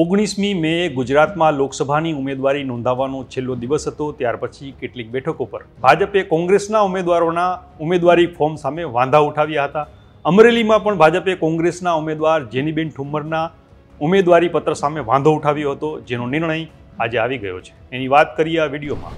ઓગણીસમી મે ગુજરાતમાં લોકસભાની ઉમેદવારી નોંધાવવાનો છેલ્લો દિવસ હતો ત્યાર પછી કેટલીક બેઠકો પર ભાજપે કોંગ્રેસના ઉમેદવારોના ઉમેદવારી ફોર્મ સામે વાંધા ઉઠાવ્યા હતા અમરેલીમાં પણ ભાજપે કોંગ્રેસના ઉમેદવાર જેનીબેન ઠુમ્મરના ઉમેદવારી પત્ર સામે વાંધો ઉઠાવ્યો હતો જેનો નિર્ણય આજે આવી ગયો છે એની વાત કરીએ આ વિડીયોમાં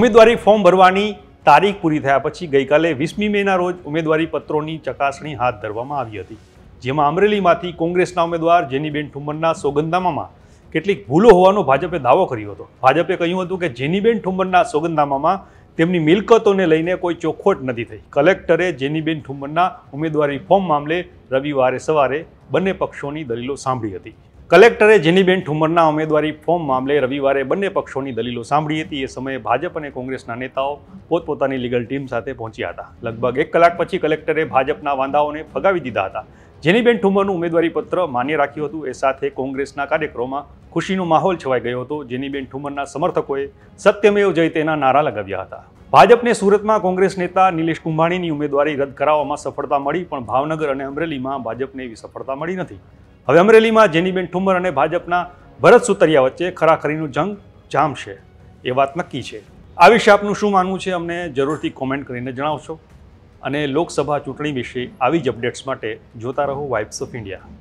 ઉમેદવારી ફોર્મ ભરવાની તારીખ પૂરી થયા પછી ગઈકાલે વીસમી મેના રોજ ઉમેદવારી પત્રોની ચકાસણી હાથ ધરવામાં આવી હતી જેમાં અમરેલીમાંથી કોંગ્રેસના ઉમેદવાર જેનીબેન ઠુંબરના સોગંદનામામાં કેટલીક ભૂલો હોવાનો ભાજપે દાવો કર્યો હતો ભાજપે કહ્યું હતું કે જેનીબેન ઠુંબરના સોગંદનામામાં તેમની મિલકતોને લઈને કોઈ ચોખોટ નથી થઈ કલેક્ટરે જેનીબેન ઠુંબરના ઉમેદવારી ફોર્મ મામલે રવિવારે સવારે બંને પક્ષોની દલીલો સાંભળી હતી કલેક્ટરે જેનીબેન ઠુમરના ઉમેદવારી ફોર્મ મામલે રવિવારે બંને પક્ષોની દલીલો સાંભળી હતી એ સમયે ભાજપ અને કોંગ્રેસના નેતાઓ પોતપોતાની લીગલ ટીમ સાથે પહોંચ્યા હતા લગભગ એક કલાક પછી કલેક્ટરે ભાજપના વાંધાઓને ફગાવી દીધા હતા જેનીબેન ઠુમરનું ઉમેદવારી પત્ર માન્ય રાખ્યું હતું એ સાથે કોંગ્રેસના કાર્યક્રમમાં ખુશીનો માહોલ છવાઈ ગયો હતો જેનીબેન ઠુમરના સમર્થકોએ સત્યમેવ જયતેના નારા લગાવ્યા હતા ભાજપને સુરતમાં કોંગ્રેસ નેતા નિલેશ કુંભાણીની ઉમેદવારી રદ કરાવવામાં સફળતા મળી પણ ભાવનગર અને અમરેલીમાં ભાજપને એવી સફળતા મળી નથી હવે અમરેલીમાં જેનીબેન ઠુમર અને ભાજપના ભરત સુતરિયા વચ્ચે ખરાખરીનું જંગ જામશે એ વાત નક્કી છે આ વિશે આપનું શું માનવું છે અમને જરૂરથી કોમેન્ટ કરીને જણાવશો અને લોકસભા ચૂંટણી વિશે આવી જ અપડેટ્સ માટે જોતા રહો વાઇબ્સ ઓફ ઇન્ડિયા